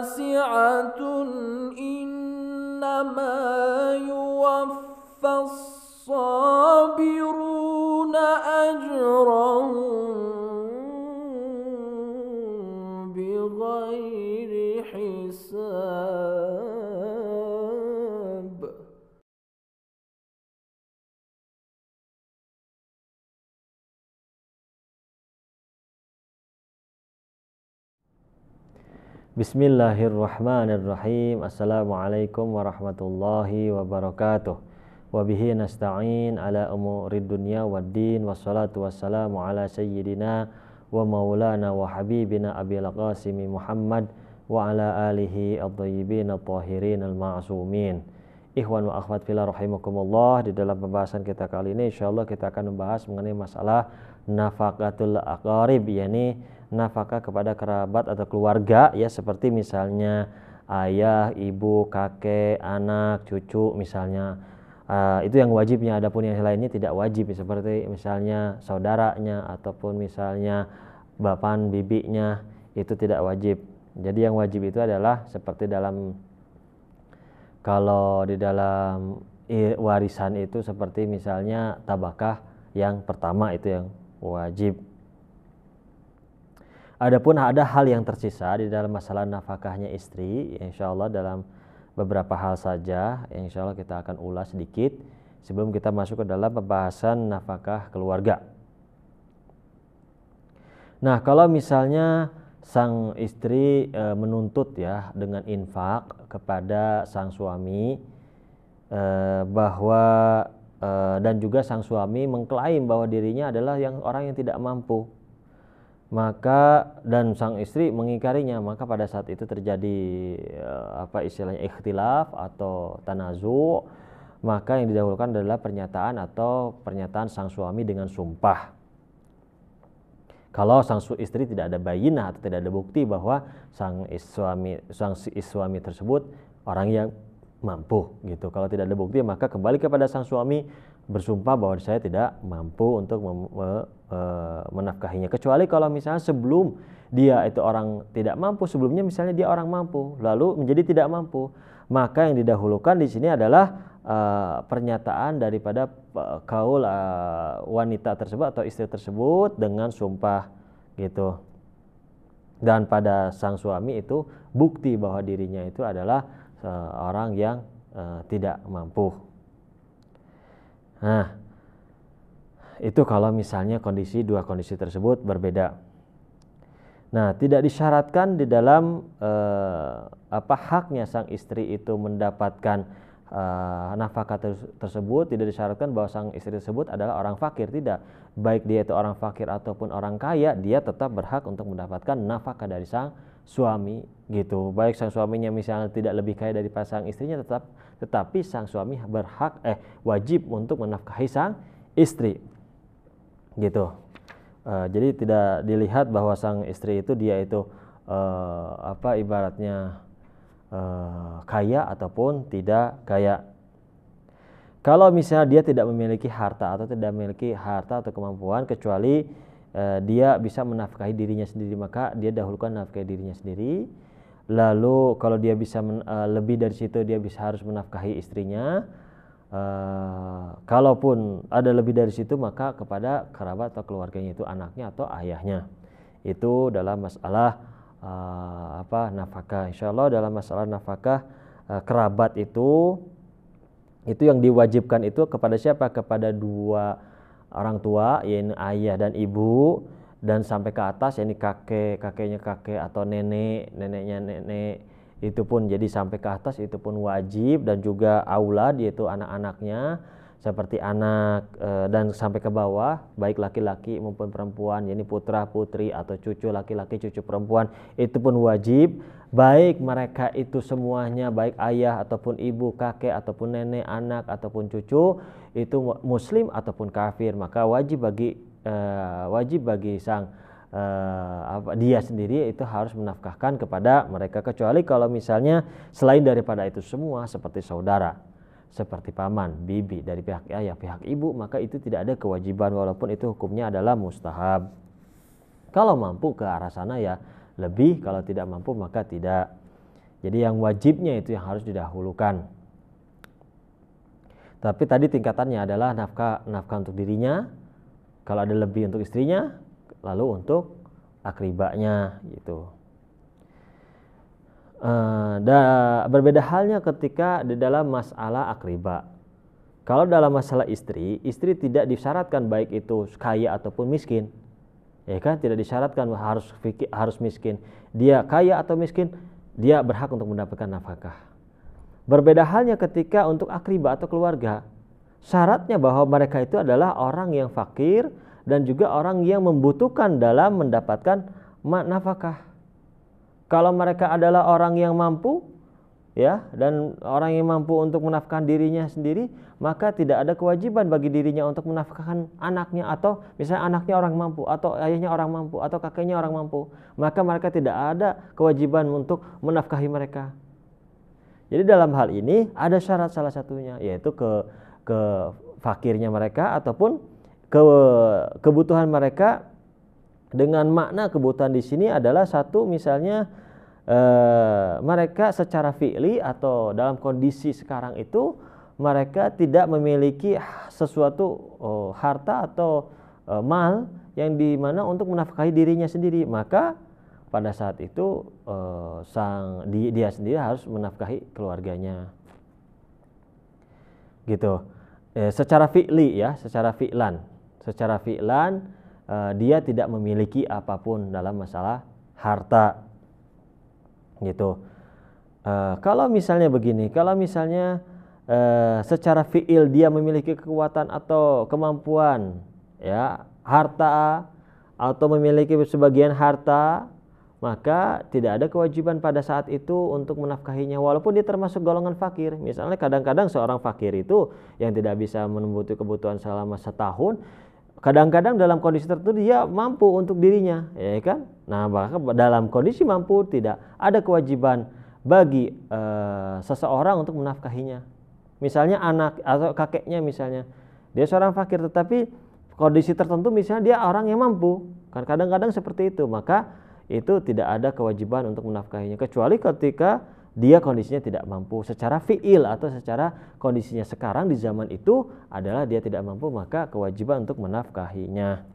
واسعة إنما Bismillahirrahmanirrahim. Assalamualaikum warahmatullahi wabarakatuh. Wabihi nasta'in ala umurid dunya waddin wassalatu wassalamu ala sayyidina wa maulana wa habibina abil qasimi Muhammad wa ala alihi at-tayyibin at-tahirin al-ma'sumin. Ikhwan wa akhwat fillah rahimakumullah. Di dalam pembahasan kita kali ini insyaallah kita akan membahas mengenai masalah nafaqatul aqarib yakni nafkah kepada kerabat atau keluarga ya seperti misalnya ayah, ibu, kakek, anak, cucu misalnya. Uh, itu yang wajibnya adapun yang lainnya tidak wajib seperti misalnya saudaranya ataupun misalnya bapan bibinya itu tidak wajib. Jadi yang wajib itu adalah seperti dalam kalau di dalam warisan itu seperti misalnya tabakah yang pertama itu yang wajib Adapun ada hal yang tersisa di dalam masalah nafkahnya istri, insya Allah dalam beberapa hal saja, insya Allah kita akan ulas sedikit sebelum kita masuk ke dalam pembahasan nafkah keluarga. Nah, kalau misalnya sang istri e, menuntut ya dengan infak kepada sang suami e, bahwa e, dan juga sang suami mengklaim bahwa dirinya adalah yang orang yang tidak mampu maka dan sang istri mengingkarinya maka pada saat itu terjadi eh, apa istilahnya ikhtilaf atau tanazu maka yang didahulukan adalah pernyataan atau pernyataan sang suami dengan sumpah kalau sang istri tidak ada bayinah atau tidak ada bukti bahwa sang suami sang suami tersebut orang yang mampu gitu kalau tidak ada bukti maka kembali kepada sang suami bersumpah bahwa saya tidak mampu untuk mem, me, me, menafkahinya kecuali kalau misalnya sebelum dia itu orang tidak mampu sebelumnya misalnya dia orang mampu lalu menjadi tidak mampu maka yang didahulukan di sini adalah uh, pernyataan daripada e, kaul uh, wanita tersebut atau istri tersebut dengan sumpah gitu dan pada sang suami itu bukti bahwa dirinya itu adalah uh, orang yang uh, tidak mampu Nah, itu kalau misalnya kondisi dua kondisi tersebut berbeda. Nah, tidak disyaratkan di dalam eh, apa haknya sang istri itu mendapatkan eh, nafkah tersebut, tidak disyaratkan bahwa sang istri tersebut adalah orang fakir, tidak. Baik dia itu orang fakir ataupun orang kaya, dia tetap berhak untuk mendapatkan nafkah dari sang suami gitu baik sang suaminya misalnya tidak lebih kaya dari pasang istrinya tetap tetapi sang suami berhak eh wajib untuk menafkahi sang istri gitu uh, jadi tidak dilihat bahwa sang istri itu dia itu uh, apa ibaratnya uh, kaya ataupun tidak kaya kalau misalnya dia tidak memiliki harta atau tidak memiliki harta atau kemampuan kecuali Eh, dia bisa menafkahi dirinya sendiri maka dia dahulukan nafkahi dirinya sendiri lalu kalau dia bisa men, uh, lebih dari situ dia bisa harus menafkahi istrinya uh, kalaupun ada lebih dari situ maka kepada kerabat atau keluarganya itu anaknya atau ayahnya itu dalam masalah uh, apa nafkah insya Allah dalam masalah nafkah uh, kerabat itu itu yang diwajibkan itu kepada siapa kepada dua orang tua yaitu ayah dan ibu dan sampai ke atas ini kakek kakeknya kakek atau nenek neneknya nenek itu pun jadi sampai ke atas itu pun wajib dan juga aulad yaitu anak-anaknya seperti anak eh, dan sampai ke bawah baik laki-laki maupun perempuan yakni putra putri atau cucu laki-laki cucu perempuan itu pun wajib baik mereka itu semuanya baik ayah ataupun ibu kakek ataupun nenek anak ataupun cucu itu muslim ataupun kafir maka wajib bagi eh, wajib bagi sang eh, apa, dia sendiri itu harus menafkahkan kepada mereka kecuali kalau misalnya selain daripada itu semua seperti saudara seperti paman, bibi dari pihak ayah, pihak ibu, maka itu tidak ada kewajiban walaupun itu hukumnya adalah mustahab. Kalau mampu ke arah sana ya lebih, kalau tidak mampu maka tidak. Jadi yang wajibnya itu yang harus didahulukan. Tapi tadi tingkatannya adalah nafkah nafkah untuk dirinya, kalau ada lebih untuk istrinya, lalu untuk akribanya gitu. Eh, da, berbeda halnya ketika di dalam masalah akriba. Kalau dalam masalah istri, istri tidak disyaratkan baik itu kaya ataupun miskin. Ya kan, tidak disyaratkan harus harus miskin. Dia kaya atau miskin, dia berhak untuk mendapatkan nafkah. Berbeda halnya ketika untuk akriba atau keluarga. Syaratnya bahwa mereka itu adalah orang yang fakir dan juga orang yang membutuhkan dalam mendapatkan nafkah. Kalau mereka adalah orang yang mampu, ya, dan orang yang mampu untuk menafkahkan dirinya sendiri, maka tidak ada kewajiban bagi dirinya untuk menafkahkan anaknya atau misalnya anaknya orang mampu atau ayahnya orang mampu atau kakeknya orang mampu, maka mereka tidak ada kewajiban untuk menafkahi mereka. Jadi dalam hal ini ada syarat salah satunya yaitu ke ke fakirnya mereka ataupun ke kebutuhan mereka dengan makna kebutuhan di sini adalah satu misalnya eh, mereka secara fi'li atau dalam kondisi sekarang itu mereka tidak memiliki sesuatu oh, harta atau eh, mal yang dimana untuk menafkahi dirinya sendiri maka pada saat itu eh, sang di, dia sendiri harus menafkahi keluarganya gitu eh, secara fi'li ya secara fi'lan secara fi'lan Eh, dia tidak memiliki apapun dalam masalah harta gitu uh, kalau misalnya begini kalau misalnya uh, secara fiil dia memiliki kekuatan atau kemampuan ya harta atau memiliki sebagian harta maka tidak ada kewajiban pada saat itu untuk menafkahinya walaupun dia termasuk golongan fakir misalnya kadang-kadang seorang fakir itu yang tidak bisa menembuti kebutuhan selama setahun kadang-kadang dalam kondisi tertentu dia mampu untuk dirinya, ya kan? Nah, maka dalam kondisi mampu tidak ada kewajiban bagi e, seseorang untuk menafkahinya. Misalnya anak atau kakeknya misalnya, dia seorang fakir tetapi kondisi tertentu misalnya dia orang yang mampu. Kan kadang-kadang seperti itu, maka itu tidak ada kewajiban untuk menafkahinya kecuali ketika dia kondisinya tidak mampu secara fiil atau secara kondisinya sekarang di zaman itu adalah dia tidak mampu maka kewajiban untuk menafkahinya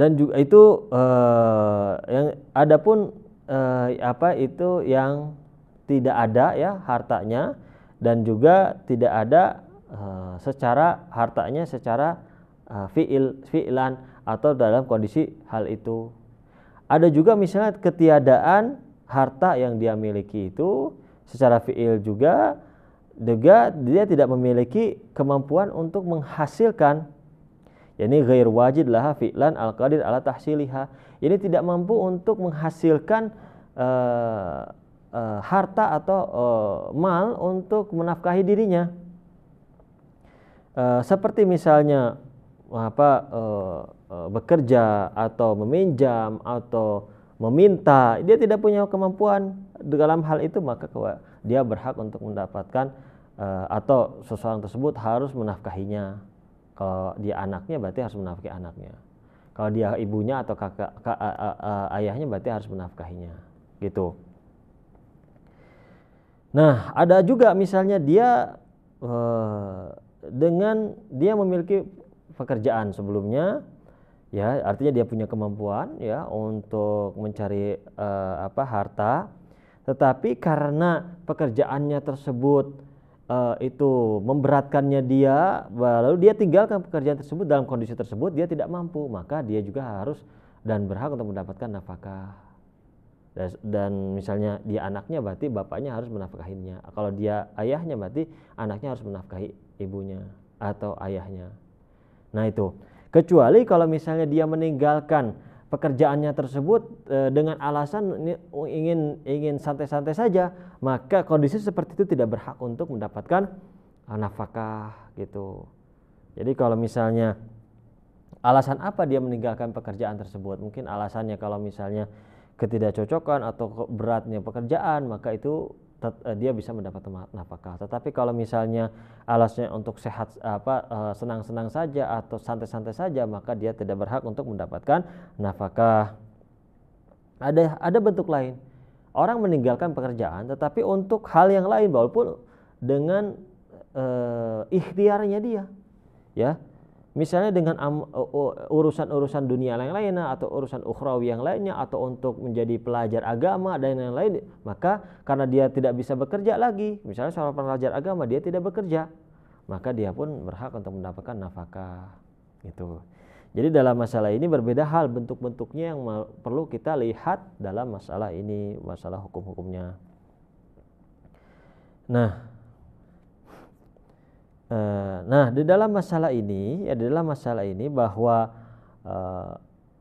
dan juga itu eh, yang ada pun eh, apa itu yang tidak ada ya hartanya dan juga tidak ada eh, secara hartanya secara eh, fiil fiilan atau dalam kondisi hal itu ada juga misalnya ketiadaan harta yang dia miliki itu secara fiil juga juga dia tidak memiliki kemampuan untuk menghasilkan ini ghair wajid lah fi'lan al qadir ala tahsiliha ini tidak mampu untuk menghasilkan uh, uh, harta atau uh, mal untuk menafkahi dirinya uh, seperti misalnya apa bekerja atau meminjam atau meminta dia tidak punya kemampuan dalam hal itu maka dia berhak untuk mendapatkan atau seseorang tersebut harus menafkahinya kalau dia anaknya berarti harus menafkahi anaknya kalau dia ibunya atau kakak kak, a, a, a, ayahnya berarti harus menafkahinya gitu nah ada juga misalnya dia e, dengan dia memiliki pekerjaan sebelumnya ya artinya dia punya kemampuan ya untuk mencari e, apa harta tetapi karena pekerjaannya tersebut uh, itu memberatkannya dia, lalu dia tinggalkan pekerjaan tersebut dalam kondisi tersebut dia tidak mampu, maka dia juga harus dan berhak untuk mendapatkan nafkah. Dan, dan misalnya dia anaknya berarti bapaknya harus menafkahinya. Kalau dia ayahnya berarti anaknya harus menafkahi ibunya atau ayahnya. Nah itu. Kecuali kalau misalnya dia meninggalkan pekerjaannya tersebut eh, dengan alasan oh, ingin ingin santai-santai saja, maka kondisi seperti itu tidak berhak untuk mendapatkan eh, nafkah gitu. Jadi kalau misalnya alasan apa dia meninggalkan pekerjaan tersebut? Mungkin alasannya kalau misalnya ketidakcocokan atau beratnya pekerjaan, maka itu Eh, dia bisa mendapat nafkah. Tetapi kalau misalnya alasnya untuk sehat apa eh, senang-senang saja atau santai-santai saja, maka dia tidak berhak untuk mendapatkan nafkah. Ada ada bentuk lain. Orang meninggalkan pekerjaan tetapi untuk hal yang lain walaupun dengan e, ikhtiarnya dia. Ya, misalnya dengan urusan-urusan dunia yang lain atau urusan ukhrawi yang lainnya atau untuk menjadi pelajar agama dan lain-lain maka karena dia tidak bisa bekerja lagi misalnya seorang pelajar agama dia tidak bekerja maka dia pun berhak untuk mendapatkan nafkah gitu jadi dalam masalah ini berbeda hal bentuk-bentuknya yang perlu kita lihat dalam masalah ini masalah hukum-hukumnya nah Eh, nah di dalam masalah ini ya di dalam masalah ini bahwa eh,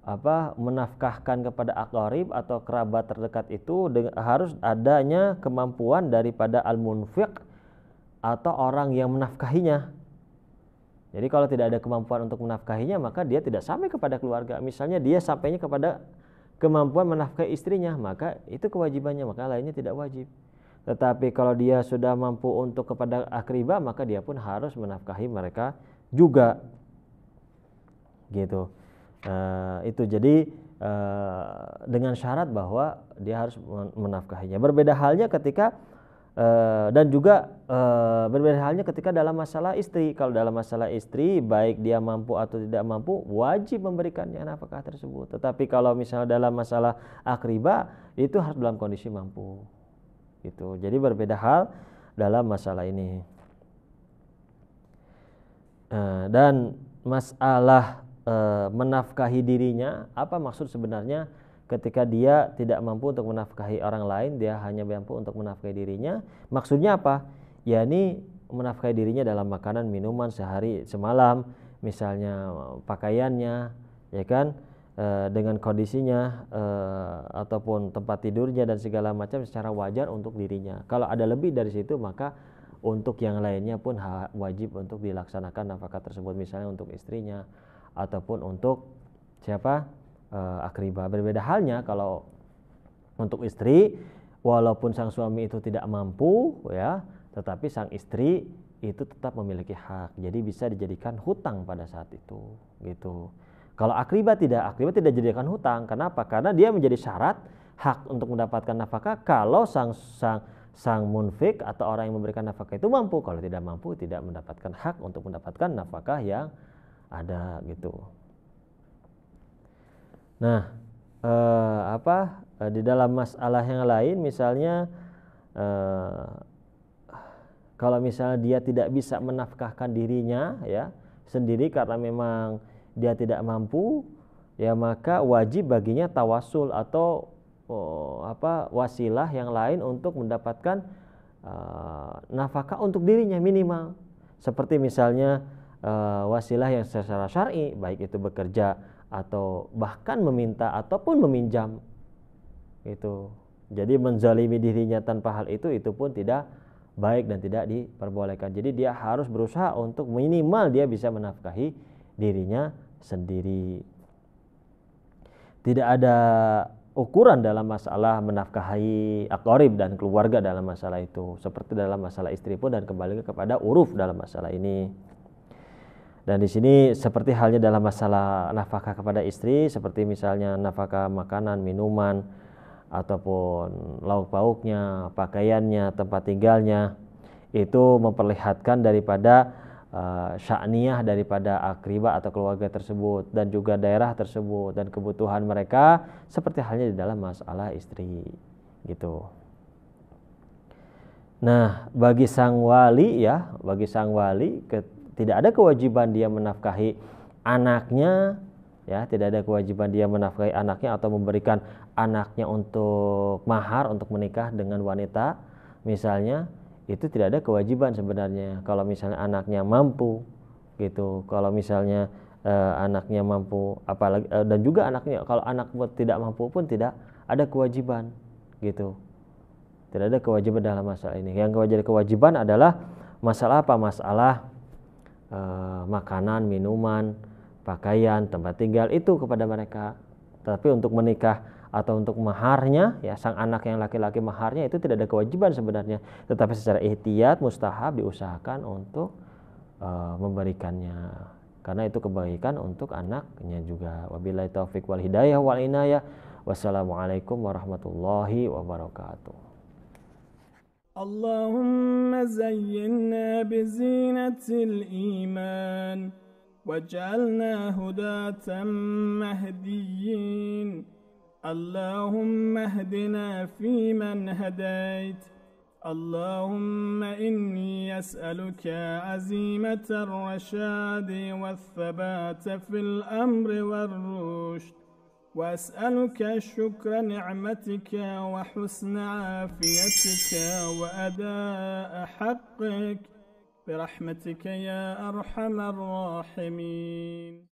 apa menafkahkan kepada akorib atau kerabat terdekat itu dengan, harus adanya kemampuan daripada al munfiq atau orang yang menafkahinya jadi kalau tidak ada kemampuan untuk menafkahinya maka dia tidak sampai kepada keluarga misalnya dia sampainya kepada kemampuan menafkahi istrinya maka itu kewajibannya maka lainnya tidak wajib tetapi kalau dia sudah mampu untuk kepada akriba maka dia pun harus menafkahi mereka juga. Gitu. E, itu jadi e, dengan syarat bahwa dia harus menafkahinya. Berbeda halnya ketika e, dan juga e, berbeda halnya ketika dalam masalah istri. Kalau dalam masalah istri baik dia mampu atau tidak mampu wajib memberikannya nafkah tersebut. Tetapi kalau misalnya dalam masalah akriba itu harus dalam kondisi mampu gitu. Jadi berbeda hal dalam masalah ini. Eh, dan masalah eh, menafkahi dirinya, apa maksud sebenarnya ketika dia tidak mampu untuk menafkahi orang lain, dia hanya mampu untuk menafkahi dirinya. Maksudnya apa? Yani menafkahi dirinya dalam makanan, minuman sehari semalam, misalnya eh, pakaiannya, ya kan? Eh, dengan kondisinya eh, ataupun tempat tidurnya dan segala macam secara wajar untuk dirinya. Kalau ada lebih dari situ maka untuk yang lainnya pun wajib untuk dilaksanakan nafkah tersebut misalnya untuk istrinya ataupun untuk siapa eh, akriba. Berbeda halnya kalau untuk istri walaupun sang suami itu tidak mampu ya, tetapi sang istri itu tetap memiliki hak. Jadi bisa dijadikan hutang pada saat itu gitu. Kalau akriba tidak, akriba tidak jadikan hutang. Kenapa? Karena dia menjadi syarat hak untuk mendapatkan nafkah kalau sang sang sang munfik atau orang yang memberikan nafkah itu mampu. Kalau tidak mampu, tidak mendapatkan hak untuk mendapatkan nafkah yang ada gitu. Nah, eh, apa eh, di dalam masalah yang lain misalnya eh, kalau misalnya dia tidak bisa menafkahkan dirinya ya sendiri karena memang dia tidak mampu ya maka wajib baginya tawasul atau oh, apa wasilah yang lain untuk mendapatkan uh, nafkah untuk dirinya minimal seperti misalnya uh, wasilah yang secara syar'i baik itu bekerja atau bahkan meminta ataupun meminjam itu jadi menzalimi dirinya tanpa hal itu itu pun tidak baik dan tidak diperbolehkan jadi dia harus berusaha untuk minimal dia bisa menafkahi dirinya sendiri. Tidak ada ukuran dalam masalah menafkahi akorib dan keluarga dalam masalah itu. Seperti dalam masalah istri pun dan kembali kepada uruf dalam masalah ini. Dan di sini seperti halnya dalam masalah nafkah kepada istri, seperti misalnya nafkah makanan, minuman, ataupun lauk pauknya, pakaiannya, tempat tinggalnya, itu memperlihatkan daripada uh, daripada akriba atau keluarga tersebut dan juga daerah tersebut dan kebutuhan mereka seperti halnya di dalam masalah istri gitu. Nah, bagi sang wali ya, bagi sang wali ke, tidak ada kewajiban dia menafkahi anaknya ya, tidak ada kewajiban dia menafkahi anaknya atau memberikan anaknya untuk mahar untuk menikah dengan wanita misalnya itu tidak ada kewajiban sebenarnya kalau misalnya anaknya mampu gitu kalau misalnya uh, anaknya mampu apalagi uh, dan juga anaknya kalau anak buat tidak mampu pun tidak ada kewajiban gitu tidak ada kewajiban dalam masalah ini yang kewajiban kewajiban adalah masalah apa masalah uh, makanan minuman pakaian tempat tinggal itu kepada mereka tapi untuk menikah atau untuk maharnya ya sang anak yang laki-laki maharnya itu tidak ada kewajiban sebenarnya tetapi secara ihtiyat mustahab diusahakan untuk uh, memberikannya karena itu kebaikan untuk anaknya juga wabillahi taufik wal hidayah wal inayah wassalamualaikum warahmatullahi wabarakatuh اللهم زينا بزينة الإيمان وجعلنا هداة مهديين اللهم اهدنا فيمن هديت اللهم إني أسألك عزيمة الرشاد والثبات في الأمر والرشد وأسألك شكر نعمتك وحسن عافيتك وأداء حقك برحمتك يا أرحم الراحمين